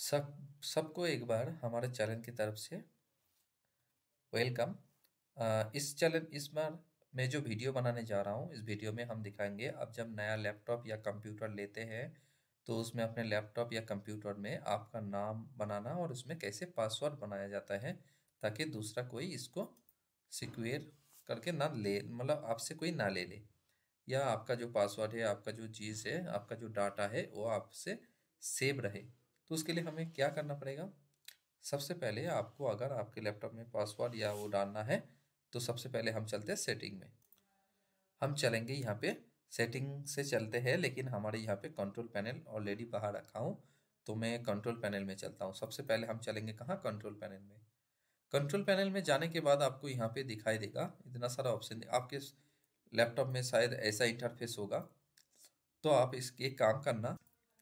सब सबको एक बार हमारे चैनल की तरफ से वेलकम इस चैनल इस बार मैं जो वीडियो बनाने जा रहा हूँ इस वीडियो में हम दिखाएंगे अब जब नया लैपटॉप या कंप्यूटर लेते हैं तो उसमें अपने लैपटॉप या कंप्यूटर में आपका नाम बनाना और उसमें कैसे पासवर्ड बनाया जाता है ताकि दूसरा कोई इसको सिक्योर करके ना ले मतलब आपसे कोई ना ले ले या आपका जो पासवर्ड है आपका जो चीज़ है आपका जो डाटा है वो आपसे सेव रहे तो उसके लिए हमें क्या करना पड़ेगा सबसे पहले आपको अगर आपके लैपटॉप में पासवर्ड या वो डालना है तो सबसे पहले हम चलते हैं सेटिंग में हम चलेंगे यहाँ पे सेटिंग से चलते हैं लेकिन हमारे यहाँ पे कंट्रोल पैनल ऑलरेडी बाहर रखा हूँ तो मैं कंट्रोल पैनल में चलता हूँ सबसे पहले हम चलेंगे कहाँ कंट्रोल पैनल में कंट्रोल पैनल में जाने के बाद आपको यहाँ पे दिखाई देगा इतना सारा ऑप्शन आपके लैपटॉप में शायद ऐसा इंटरफेस होगा तो आप इसके काम करना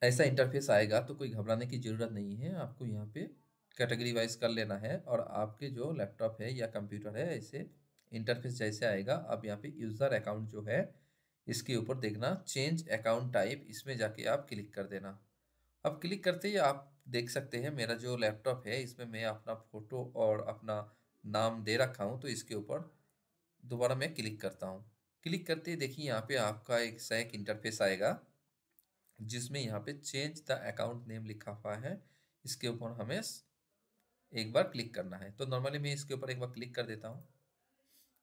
ऐसा इंटरफेस आएगा तो कोई घबराने की ज़रूरत नहीं है आपको यहाँ पे कैटेगरी वाइज कर लेना है और आपके जो लैपटॉप है या कंप्यूटर है ऐसे इंटरफेस जैसे आएगा आप यहाँ पे यूज़र अकाउंट जो है इसके ऊपर देखना चेंज अकाउंट टाइप इसमें जाके आप क्लिक कर देना अब क्लिक करते ही आप देख सकते हैं मेरा जो लैपटॉप है इसमें मैं अपना फ़ोटो और अपना नाम दे रखा हूँ तो इसके ऊपर दोबारा मैं क्लिक करता हूँ क्लिक करते देखिए यहाँ पे आपका एक सैक इंटरफेस आएगा जिसमें यहाँ पे चेंज द अकाउंट नेम लिखा हुआ है इसके ऊपर हमें एक बार क्लिक करना है तो नॉर्मली मैं इसके ऊपर एक बार क्लिक कर देता हूँ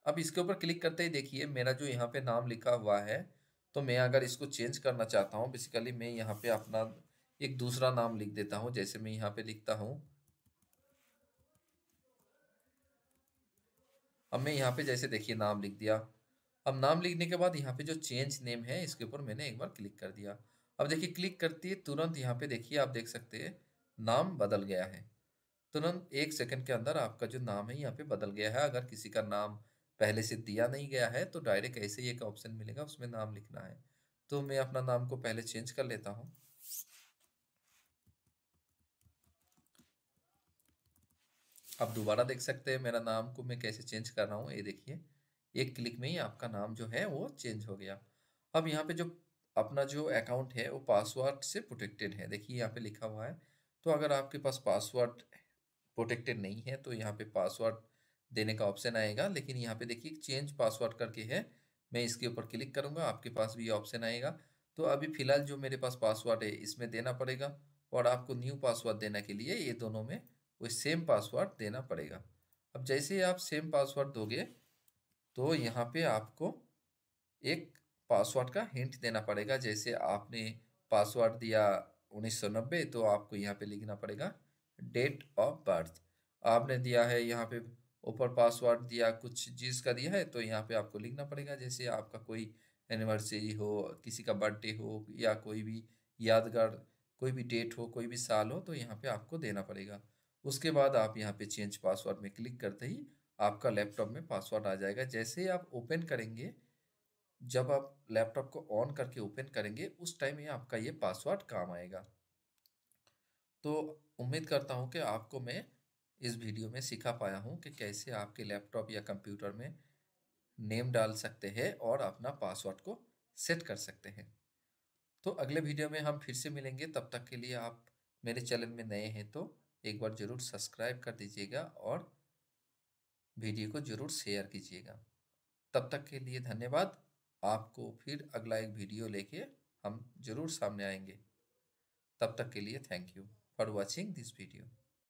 अब इसके ऊपर क्लिक करते ही देखिए मेरा जो यहाँ पे नाम लिखा हुआ है तो मैं अगर इसको चेंज करना चाहता हूँ बेसिकली मैं यहाँ पे अपना एक दूसरा नाम लिख देता हूँ जैसे मैं यहाँ पे लिखता हूँ अब मैं यहाँ पे जैसे देखिए नाम लिख दिया अब नाम लिखने के बाद यहाँ पे जो चेंज नेम है इसके ऊपर मैंने एक बार क्लिक कर दिया अब देखिए क्लिक करती है तुरंत यहाँ पे देखिए आप देख सकते हैं नाम बदल गया है तुरंत एक सेकंड के अंदर आपका जो नाम है यहाँ पे बदल गया है अगर किसी का नाम पहले से दिया नहीं गया है तो डायरेक्ट ऐसे ही एक ऑप्शन मिलेगा उसमें नाम लिखना है तो मैं अपना नाम को पहले चेंज कर लेता हूँ आप दोबारा देख सकते हैं मेरा नाम को मैं कैसे चेंज कर रहा हूँ ये देखिए एक क्लिक में ही आपका नाम जो है वो चेंज हो गया अब यहाँ पे जो अपना जो अकाउंट है वो पासवर्ड से प्रोटेक्टेड है देखिए यहाँ पे लिखा हुआ है तो अगर आपके पास पासवर्ड प्रोटेक्टेड नहीं है तो यहाँ पे पासवर्ड देने का ऑप्शन आएगा लेकिन यहाँ पे देखिए चेंज पासवर्ड करके है मैं इसके ऊपर क्लिक करूँगा आपके पास भी ऑप्शन आएगा तो अभी फिलहाल जो मेरे पास पासवर्ड है इसमें देना पड़ेगा और आपको न्यू पासवर्ड देने के लिए ये दोनों में वो सेम पासवर्ड देना पड़ेगा अब जैसे ही आप सेम पासवर्ड दोगे तो यहाँ पे आपको एक पासवर्ड का हिंट देना पड़ेगा जैसे आपने पासवर्ड दिया 1990 तो आपको यहाँ पे लिखना पड़ेगा डेट ऑफ बर्थ आपने दिया है यहाँ पे ऊपर पासवर्ड दिया कुछ चीज़ का दिया है तो यहाँ पे आपको लिखना पड़ेगा जैसे आपका कोई एनिवर्सरी हो किसी का बर्थडे हो या कोई भी यादगार कोई भी डेट हो कोई भी साल हो तो यहाँ पे आपको देना पड़ेगा उसके बाद आप यहाँ पे चेंज पासवर्ड में क्लिक करते ही आपका लैपटॉप में पासवर्ड आ जाएगा जैसे ही आप ओपन करेंगे जब आप लैपटॉप को ऑन करके ओपन करेंगे उस टाइम ये आपका ये पासवर्ड काम आएगा तो उम्मीद करता हूँ कि आपको मैं इस वीडियो में सिखा पाया हूँ कि कैसे आपके लैपटॉप या कंप्यूटर में नेम डाल सकते हैं और अपना पासवर्ड को सेट कर सकते हैं तो अगले वीडियो में हम फिर से मिलेंगे तब तक के लिए आप मेरे चैनल में नए हैं तो एक बार ज़रूर सब्सक्राइब कर दीजिएगा और वीडियो को ज़रूर शेयर कीजिएगा तब तक के लिए धन्यवाद आपको फिर अगला एक वीडियो लेके हम जरूर सामने आएंगे तब तक के लिए thank you for watching this video